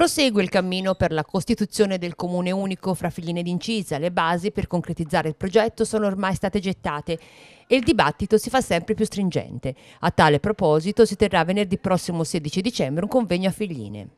Prosegue il cammino per la costituzione del comune unico fra Figline d'Incisa. Le basi per concretizzare il progetto sono ormai state gettate e il dibattito si fa sempre più stringente. A tale proposito si terrà venerdì prossimo 16 dicembre un convegno a Figline.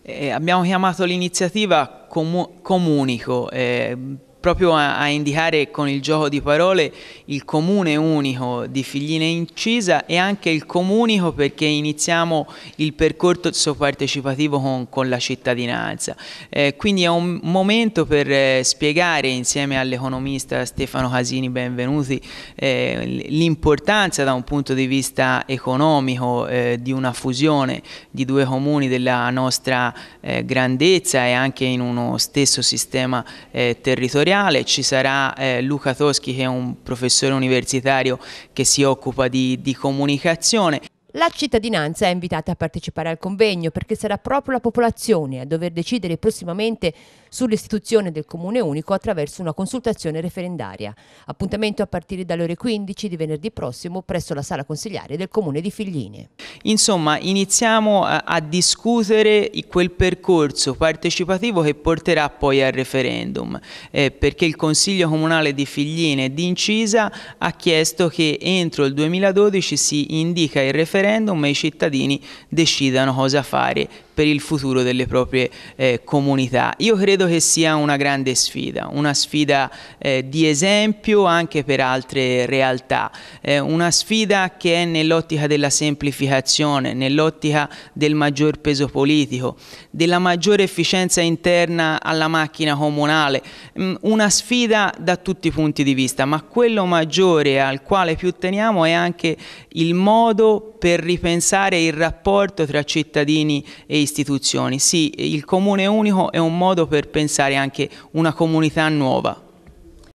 Eh, abbiamo chiamato l'iniziativa comu Comunico. Eh, proprio a, a, indicare con il gioco di parole il comune unico di Figline Incisa e anche il comunico perché iniziamo il percorso partecipativo con, con la cittadinanza. Eh, quindi è un momento per eh, spiegare insieme all'economista Stefano Casini, benvenuti, eh, l'importanza da un punto di vista economico eh, di una fusione di due comuni della nostra eh, grandezza e anche in uno stesso sistema eh, territoriale industriale, ci sarà eh, Luca Toschi che è un professore universitario che si occupa di, di comunicazione. La cittadinanza è invitata a partecipare al convegno perché sarà proprio la popolazione a dover decidere prossimamente sull'istituzione del Comune Unico attraverso una consultazione referendaria. Appuntamento a partire dalle ore 15 di venerdì prossimo presso la sala consigliare del Comune di Figline. Insomma, iniziamo a, eh, a discutere quel percorso partecipativo che porterà poi al referendum, eh, perché il Consiglio Comunale di Figline e di Incisa ha chiesto che entro il 2012 si indica il referendum e i cittadini decidano cosa fare per il futuro delle proprie eh, comunità. Io credo che sia una grande sfida, una sfida eh, di esempio anche per altre realtà, eh, una sfida che è nell'ottica della semplificazione cooperazione nell'ottica del maggior peso politico, della maggiore efficienza interna alla macchina comunale, mm, una sfida da tutti i punti di vista, ma quello maggiore al quale più teniamo è anche il modo per ripensare il rapporto tra cittadini e istituzioni. Sì, il comune unico è un modo per pensare anche una comunità nuova.